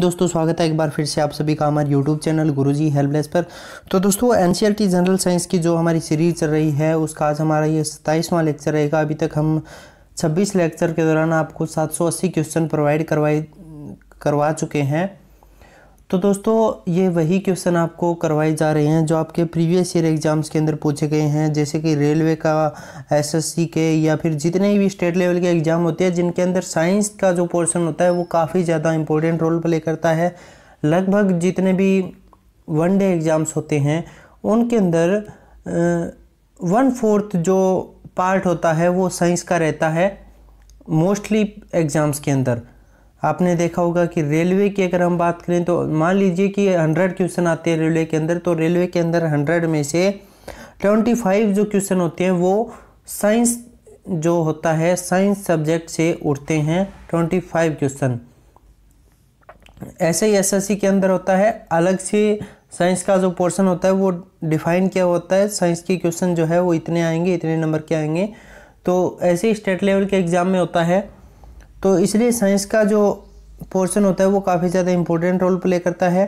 दोस्तों स्वागत है एक बार फिर से आप सभी का हमारे यूट्यूब चैनल गुरुजी हेल्पलेस पर तो दोस्तों एन जनरल साइंस की जो हमारी सीरीज चल रही है उसका आज हमारा ये सत्ताईसवां लेक्चर रहेगा अभी तक हम 26 लेक्चर के दौरान आपको 780 क्वेश्चन प्रोवाइड करवाए करवा चुके हैं तो दोस्तों ये वही क्वेश्चन आपको करवाए जा रहे हैं जो आपके प्रीवियस ईयर एग्ज़ाम्स के अंदर पूछे गए हैं जैसे कि रेलवे का एसएससी के या फिर जितने भी स्टेट लेवल के एग्ज़ाम होते हैं जिनके अंदर साइंस का जो पोर्शन होता है वो काफ़ी ज़्यादा इंपॉर्टेंट रोल प्ले करता है लगभग जितने भी वन डे एग्ज़ाम्स होते हैं उनके अंदर वन फोर्थ जो पार्ट होता है वो साइंस का रहता है मोस्टली एग्ज़ाम्स के अंदर आपने देखा होगा कि रेलवे की अगर हम बात करें तो मान लीजिए कि 100 क्वेश्चन आते हैं रेलवे के अंदर तो रेलवे के अंदर 100 में से 25 जो क्वेश्चन होते हैं वो साइंस जो होता है साइंस सब्जेक्ट से उठते हैं 25 क्वेश्चन ऐसे ही एसएससी के अंदर होता है अलग से साइंस का जो पोर्शन होता है वो डिफाइन किया होता है साइंस के क्वेश्चन जो है वो इतने आएंगे इतने नंबर के आएंगे तो ऐसे ही स्टेट लेवल के एग्ज़ाम में होता है तो इसलिए साइंस का जो पोर्शन होता है वो काफ़ी ज़्यादा इम्पोर्टेंट रोल प्ले करता है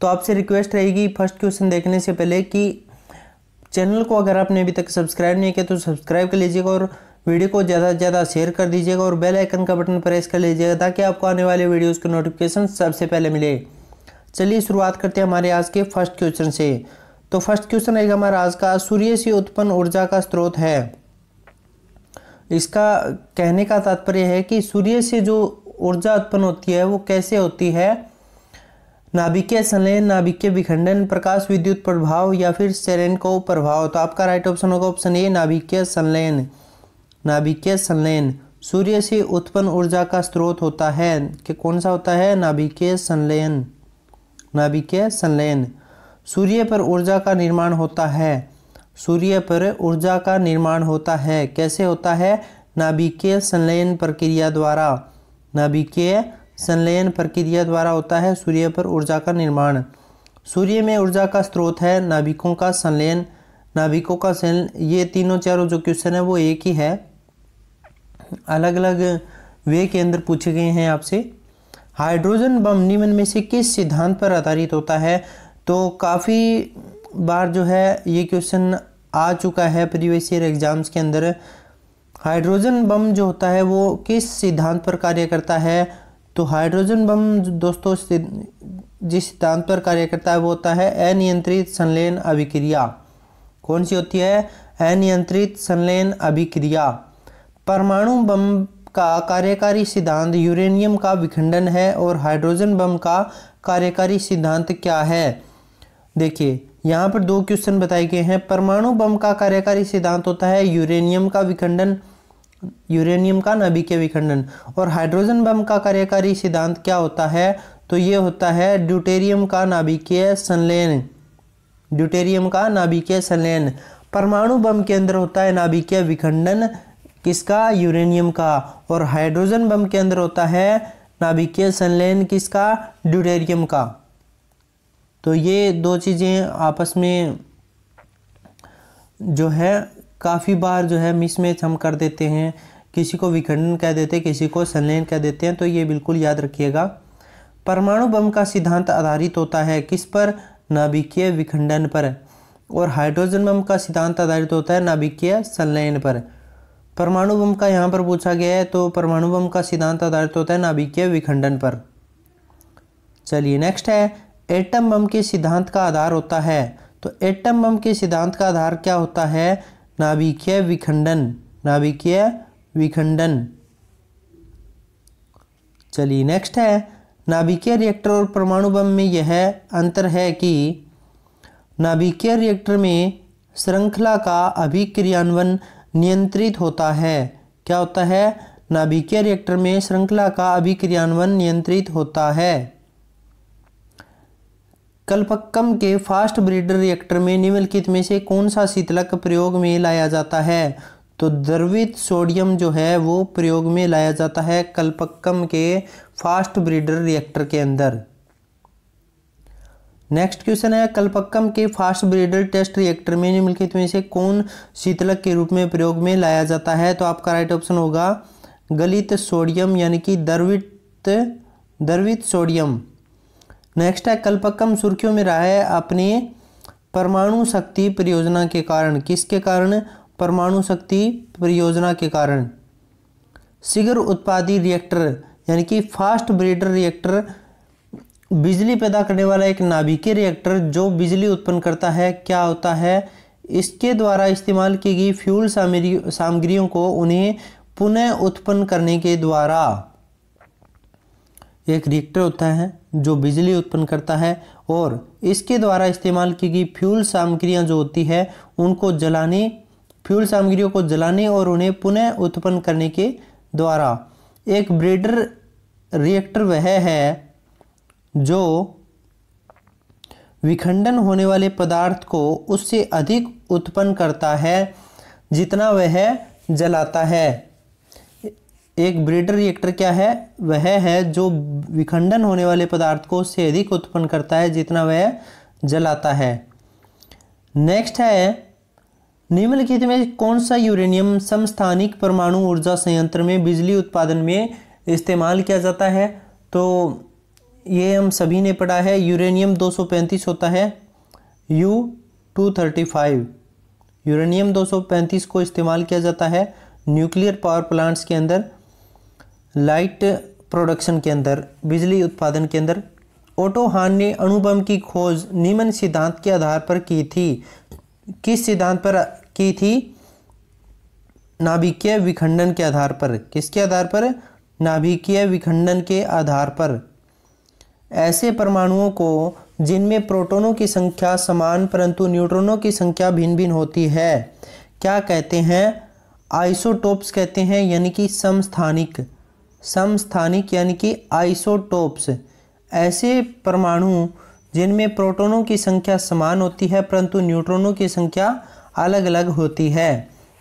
तो आपसे रिक्वेस्ट रहेगी फर्स्ट क्वेश्चन देखने से पहले कि चैनल को अगर आपने अभी तक सब्सक्राइब नहीं किया तो सब्सक्राइब कर लीजिएगा और वीडियो को ज़्यादा से ज़्यादा शेयर कर दीजिएगा और बेल आइकन का बटन प्रेस कर लीजिएगा ताकि आपको आने वाले वीडियोज़ के नोटिफिकेशन सबसे पहले मिले चलिए शुरुआत करते हैं हमारे आज के फर्स्ट क्वेश्चन से तो फर्स्ट क्वेश्चन रहेगा हमारा आज का सूर्य से उत्पन्न ऊर्जा का स्रोत है इसका कहने का तात्पर्य है कि सूर्य से जो ऊर्जा उत्पन्न होती है वो कैसे होती है नाभिकीय संलयन नाभिकीय विखंडन प्रकाश विद्युत प्रभाव या फिर सेरेन को प्रभाव तो आपका राइट ऑप्शन होगा ऑप्शन ए नाभिकीय संलयन नाभिकीय संलयन सूर्य से उत्पन्न ऊर्जा का स्रोत होता है कि कौन सा होता है नाभिकीय संलयन नाभिकीय संलयन सूर्य पर ऊर्जा का निर्माण होता है सूर्य पर ऊर्जा का निर्माण होता है कैसे होता है नाभिकीय संलयन प्रक्रिया द्वारा नाभिकीय संलयन प्रक्रिया द्वारा होता है सूर्य पर ऊर्जा का निर्माण सूर्य में ऊर्जा का स्रोत है नाभिकों का संलयन नाभिकों का संलयन ये तीनों चारों जो क्वेश्चन है वो एक ही है अलग अलग वे केंद्र पूछे गए हैं आपसे हाइड्रोजन बम निम्न में से किस सिद्धांत पर आधारित होता है तो काफ़ी बार जो है ये क्वेश्चन आ चुका है प्रीवियस ईयर एग्ज़ाम्स के अंदर हाइड्रोजन बम जो होता है वो किस सिद्धांत पर कार्य करता है तो हाइड्रोजन बम दोस्तों जिस सिद्धांत पर कार्य करता है वो होता है अनियंत्रित संलयन अभिक्रिया कौन सी होती है अनियंत्रित संलयन अभिक्रिया परमाणु बम का कार्यकारी सिद्धांत यूरेनियम का विखंडन है और हाइड्रोजन बम का कार्यकारी सिद्धांत क्या है देखिए यहाँ पर दो क्वेश्चन बताए गए हैं परमाणु बम का कार्यकारी सिद्धांत होता है यूरेनियम का विखंडन यूरेनियम का नबी के विखंडन और हाइड्रोजन बम का कार्यकारी सिद्धांत क्या होता है तो ये होता है ड्यूटेरियम का नाभिकीय संलयन ड्यूटेरियम का नाभिकीय संलयन परमाणु बम के अंदर होता है नाभिकीय विखंडन किसका यूरेनियम का और हाइड्रोजन बम के अंदर होता है नाभिकीय संलयन किसका ड्यूटेरियम का तो ये दो चीज़ें आपस में जो है काफ़ी बार जो है मिसमैच हम कर देते हैं किसी को विखंडन कह देते हैं किसी को संलयन कह देते हैं तो ये बिल्कुल याद रखिएगा परमाणु बम का सिद्धांत आधारित होता है किस पर नाभिकीय विखंडन पर और हाइड्रोजन बम का सिद्धांत आधारित होता है नाभिकीय संलयन पर परमाणु बम का यहाँ पर पूछा गया है तो परमाणु बम का सिद्धांत आधारित होता है नाभिकीय विखंडन पर चलिए नेक्स्ट है एटम बम के सिद्धांत का आधार होता है तो एटम बम के सिद्धांत का आधार क्या होता है नाभिकीय विखंडन नाभिकीय विखंडन चलिए नेक्स्ट है नाभिकीय रिएक्टर और परमाणु बम में यह अंतर है कि नाभिकीय रिएक्टर में श्रृंखला का अभिक्रियान्वयन नियंत्रित होता है क्या होता है नाभिकीय रिएक्टर में श्रृंखला का अभिक्रियान्वयन नियंत्रित होता है कल्पक्कम के फास्ट ब्रीडर रिएक्टर में निम्नलिखित में से कौन सा शीतलक प्रयोग में लाया जाता है तो द्रवित सोडियम जो है वो प्रयोग में लाया जाता है कल्पक्कम के फास्ट ब्रीडर रिएक्टर के अंदर नेक्स्ट क्वेश्चन है कल्पक्कम के फास्ट ब्रीडर टेस्ट रिएक्टर में निम्नलिखित में से कौन शीतलक के रूप में प्रयोग में लाया जाता है तो आपका राइट ऑप्शन होगा गलित सोडियम यानी कि द्रवित द्रवित सोडियम नेक्स्ट है कल्पक्कम सुर्खियों में रहा है अपने परमाणु शक्ति परियोजना के कारण किसके कारण परमाणु शक्ति परियोजना के कारण शीघ्र उत्पादी रिएक्टर यानी कि फास्ट ब्रीडर रिएक्टर बिजली पैदा करने वाला एक नाभिकीय रिएक्टर जो बिजली उत्पन्न करता है क्या होता है इसके द्वारा इस्तेमाल की गई फ्यूल सामग्रियों को उन्हें पुनः उत्पन्न करने के द्वारा एक रिएक्टर होता है जो बिजली उत्पन्न करता है और इसके द्वारा इस्तेमाल की गई फ्यूल सामग्रियाँ जो होती है उनको जलाने फ्यूल सामग्रियों को जलाने और उन्हें पुनः उत्पन्न करने के द्वारा एक ब्रेडर रिएक्टर वह है जो विखंडन होने वाले पदार्थ को उससे अधिक उत्पन्न करता है जितना वह जलाता है एक ब्रेडर रिएक्टर क्या है वह है जो विखंडन होने वाले पदार्थ को से अधिक उत्पन्न करता है जितना वह जलाता है नेक्स्ट है निम्नलिखित में कौन सा यूरेनियम समस्थानिक परमाणु ऊर्जा संयंत्र में बिजली उत्पादन में इस्तेमाल किया जाता है तो ये हम सभी ने पढ़ा है यूरेनियम 235 होता है यू 235 यूरेनियम 235 को इस्तेमाल किया जाता है न्यूक्लियर पावर प्लांट्स के अंदर लाइट प्रोडक्शन के अंदर बिजली उत्पादन के अंदर ओटो हान ने अनुपम की खोज निम्न सिद्धांत के आधार पर की थी किस सिद्धांत पर की थी नाभिकीय विखंडन के आधार पर किसके आधार पर नाभिकीय विखंडन के आधार पर ऐसे परमाणुओं को जिनमें प्रोटोनों की संख्या समान परंतु न्यूट्रॉनों की संख्या भिन्न भिन्न होती है क्या कहते हैं आइसोटोप्स कहते हैं यानी कि समस्थानिक समस्थानिक यानी कि आइसोटोप्स ऐसे परमाणु जिनमें प्रोटोनों की संख्या समान होती है परंतु न्यूट्रॉनों की संख्या अलग अलग होती है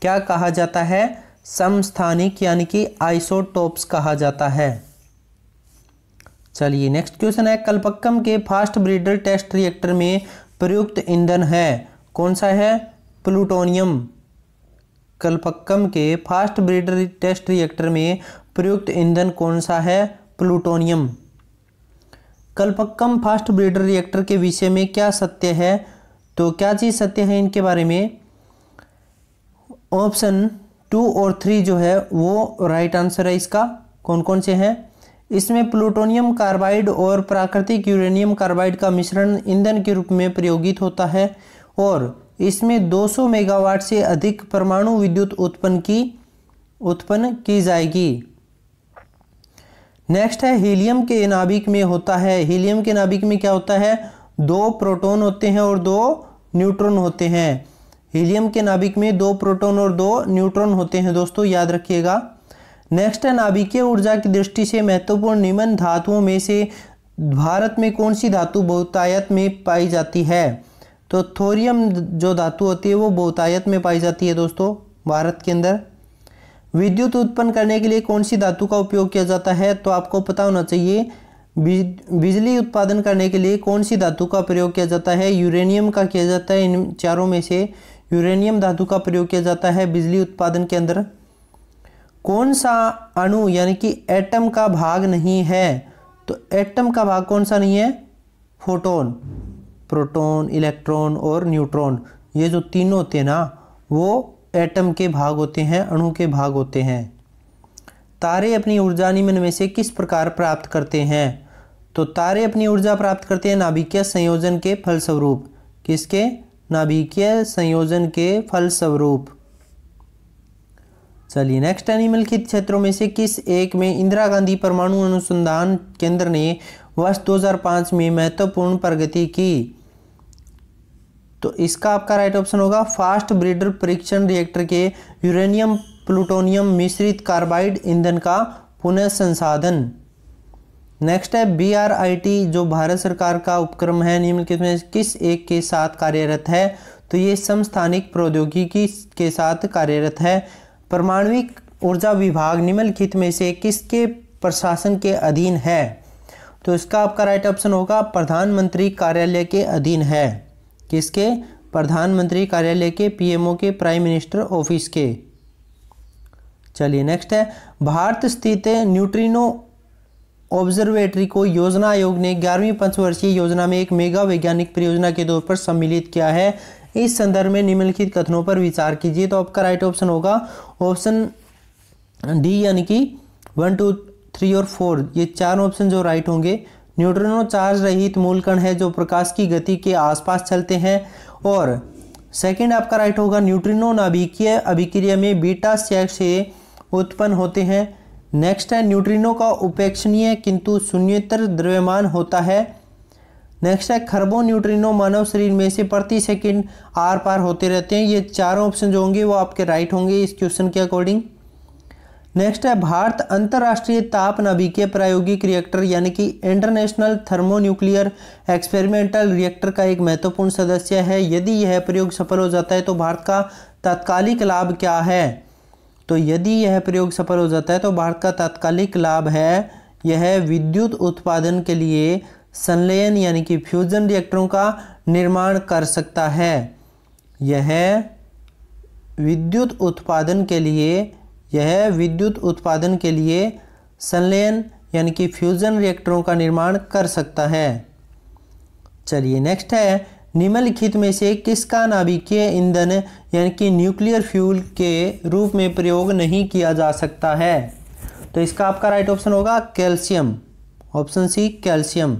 क्या कहा जाता है समस्थानिक यानी कि आइसोटोप्स कहा जाता है चलिए नेक्स्ट क्वेश्चन है कल्पक्कम के फास्ट ब्रीडर टेस्ट रिएक्टर में प्रयुक्त ईंधन है कौन सा है प्लूटोनियम कल्पक्कम के फास्ट ब्रीडर टेस्ट रिएक्टर में प्रयुक्त ईंधन कौन सा है plutonium Kalpakkam fast breeder reactor के विषय में क्या सत्य है तो क्या चीज़ सत्य है इनके बारे में ऑप्शन टू और थ्री जो है वो राइट आंसर है इसका कौन कौन से हैं इसमें प्लूटोनियम कार्बाइड और प्राकृतिक यूरेनियम कार्बाइड का मिश्रण ईंधन के रूप में प्रयोगित होता है और इसमें 200 मेगावाट से अधिक परमाणु विद्युत उत्पन्न की उत्पन्न की जाएगी नेक्स्ट है हीलियम के नाभिक में होता है हीलियम के नाभिक में क्या होता है दो प्रोटॉन होते हैं और दो न्यूट्रॉन होते हैं हीलियम के नाभिक में दो प्रोटॉन और दो न्यूट्रॉन होते हैं दोस्तों याद रखिएगा नेक्स्ट है नाभिकीय ऊर्जा की दृष्टि से महत्वपूर्ण निम्न धातुओं में से भारत में कौन सी धातु बहुतायत में पाई जाती है तो थोरियम जो धातु होती है वो बहुतायत में पाई जाती है दोस्तों भारत के अंदर विद्युत उत्पन्न करने के लिए कौन सी धातु का उपयोग किया जाता है तो आपको पता होना चाहिए बिजली उत्पादन करने के लिए कौन सी धातु का प्रयोग किया जाता है यूरेनियम का किया जाता है इन चारों में से यूरेनियम धातु का प्रयोग किया जाता है बिजली उत्पादन के अंदर कौन सा अणु यानी कि एटम का भाग नहीं है तो एटम का भाग कौन सा नहीं है फोटोन प्रोटोन इलेक्ट्रॉन और न्यूट्रॉन ये जो तीनों होते हैं ना वो एटम के भाग होते हैं अणु के भाग होते हैं तारे अपनी ऊर्जा निम्न में से किस प्रकार प्राप्त करते हैं तो तारे अपनी ऊर्जा प्राप्त करते हैं नाभिकीय संयोजन के फलस्वरूप किसके नाभिकीय संयोजन के फलस्वरूप चलिए नेक्स्ट एनिमलखित क्षेत्रों में से किस एक में इंदिरा गांधी परमाणु अनुसंधान केंद्र ने वर्ष 2005 में महत्वपूर्ण प्रगति की तो इसका आपका राइट ऑप्शन होगा फास्ट ब्रीडर परीक्षण रिएक्टर के यूरेनियम प्लूटोनियम मिश्रित कार्बाइड ईंधन का पुनः संसाधन नेक्स्ट है बीआरआईटी जो भारत सरकार का उपक्रम है निम्नलिखित में किस एक के साथ कार्यरत है तो ये समस्थानिक प्रौद्योगिकी के साथ कार्यरत है परमाणविक ऊर्जा विभाग निम्नलिखित में से किसके प्रशासन के अधीन है तो इसका आपका राइट ऑप्शन होगा प्रधानमंत्री कार्यालय के अधीन है किसके प्रधानमंत्री कार्यालय के पीएमओ के प्राइम मिनिस्टर ऑफिस के चलिए नेक्स्ट है भारत स्थित न्यूट्रिनो ऑब्जर्वेटरी को योजना आयोग ने ग्यारहवीं पंचवर्षीय योजना में एक मेगा वैज्ञानिक परियोजना के तौर पर सम्मिलित किया है इस संदर्भ में निम्नलिखित कथनों पर विचार कीजिए तो आपका राइट ऑप्शन होगा ऑप्शन डी यानी कि वन टू थ्री और फोर ये चार ऑप्शन जो राइट होंगे न्यूट्रोनो चार्ज रहित मूल कण है जो प्रकाश की गति के आसपास चलते हैं और सेकंड आपका राइट होगा न्यूट्रिनो नाभिकीय अभिक्रिया में बीटा सेक से उत्पन्न होते हैं नेक्स्ट है न्यूट्रिनो का उपेक्षणीय किंतु शून्यतर द्रव्यमान होता है नेक्स्ट है खरबों न्यूट्रिनो मानव शरीर में से प्रति सेकंड आर पार होते रहते हैं ये चारों ऑप्शन जो होंगे वो आपके राइट होंगे इस क्वेश्चन के अकॉर्डिंग नेक्स्ट है भारत अंतर्राष्ट्रीय ताप नाभिकीय प्रायोगिक रिएक्टर यानी कि इंटरनेशनल थर्मोन्यूक्लियर एक्सपेरिमेंटल रिएक्टर का एक महत्वपूर्ण सदस्य है यदि यह प्रयोग सफल हो जाता है तो भारत का तात्कालिक लाभ क्या है तो यदि यह प्रयोग सफल हो जाता है तो भारत का तात्कालिक लाभ है यह विद्युत उत्पादन के लिए संलयन यानी कि फ्यूजन रिएक्टरों का निर्माण कर सकता है यह विद्युत उत्पादन के लिए यह विद्युत उत्पादन के लिए संलयन यानी कि फ्यूज़न रिएक्टरों का निर्माण कर सकता है चलिए नेक्स्ट है निम्नलिखित में से किसका नाभिकीय ईंधन यानी कि न्यूक्लियर फ्यूल के रूप में प्रयोग नहीं किया जा सकता है तो इसका आपका राइट ऑप्शन होगा calcium option C calcium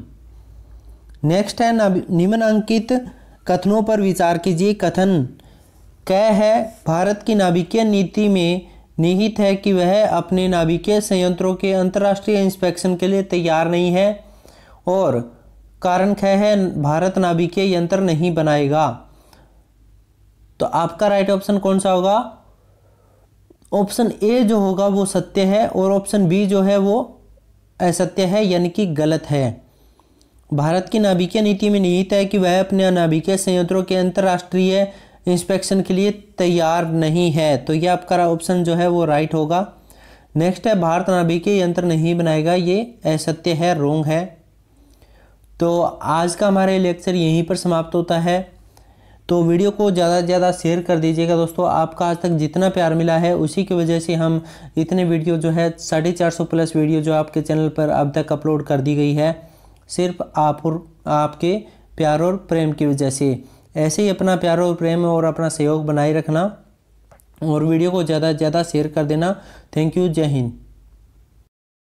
next है निम्नांकित कथनों पर विचार कीजिए कथन क्या है भारत की नाभिकीय नीति में निहित है कि वह अपने नाभिकीय संयंत्रों के अंतर्राष्ट्रीय इंस्पेक्शन के लिए तैयार नहीं है और कारण क्या है भारत नाभिकीय यंत्र नहीं बनाएगा तो आपका राइट ऑप्शन कौन सा होगा ऑप्शन ए जो होगा वो सत्य है और ऑप्शन बी जो है वो असत्य है यानी कि गलत है भारत की नाभिकीय नीति में निहित है कि वह अपने नाभिकीय संयंत्रों के अंतर्राष्ट्रीय इंस्पेक्शन के लिए तैयार नहीं है तो ये आपका ऑप्शन जो है वो राइट होगा नेक्स्ट है भारत नाभिकीय यंत्र नहीं बनाएगा ये असत्य है रोंग है तो आज का हमारा लेक्चर यहीं पर समाप्त होता है तो वीडियो को ज़्यादा से ज़्यादा शेयर कर दीजिएगा दोस्तों आपका आज तक जितना प्यार मिला है उसी की वजह से हम इतने वीडियो जो है साढ़े चार सौ प्लस वीडियो जो आपके चैनल पर अब तक अपलोड कर दी गई है सिर्फ आप और आपके प्यार और प्रेम की वजह से ऐसे ही अपना प्यार और प्रेम और अपना सहयोग बनाए रखना और वीडियो को ज़्यादा से ज़्यादा शेयर कर देना थैंक यू जय हिंद